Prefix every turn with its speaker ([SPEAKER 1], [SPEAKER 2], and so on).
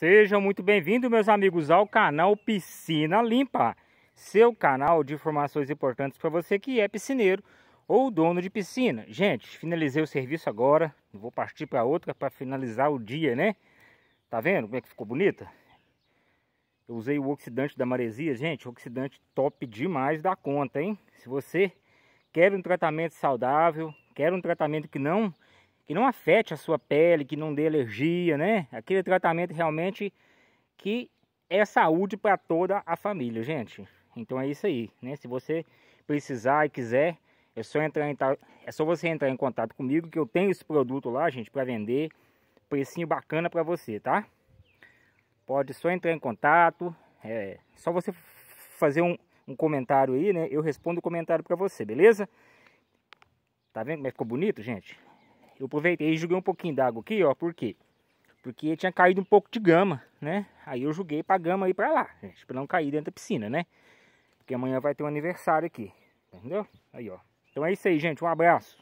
[SPEAKER 1] Sejam muito bem-vindos, meus amigos, ao canal Piscina Limpa, seu canal de informações importantes para você que é piscineiro ou dono de piscina. Gente, finalizei o serviço agora, vou partir para outra para finalizar o dia, né? Tá vendo como é que ficou bonita? Eu usei o oxidante da maresia, gente, oxidante top demais da conta, hein? Se você quer um tratamento saudável, quer um tratamento que não que não afete a sua pele, que não dê alergia, né? Aquele tratamento realmente que é saúde para toda a família, gente. Então é isso aí, né? Se você precisar e quiser, é só, entrar em, é só você entrar em contato comigo que eu tenho esse produto lá, gente, para vender. Precinho bacana para você, tá? Pode só entrar em contato, é só você fazer um, um comentário aí, né? Eu respondo o comentário para você, beleza? Tá vendo como é ficou bonito, gente? Eu aproveitei e joguei um pouquinho d'água aqui, ó. Por quê? Porque tinha caído um pouco de gama, né? Aí eu joguei pra gama aí pra lá, gente. Né? Pra não cair dentro da piscina, né? Porque amanhã vai ter um aniversário aqui. Entendeu? Aí, ó. Então é isso aí, gente. Um abraço.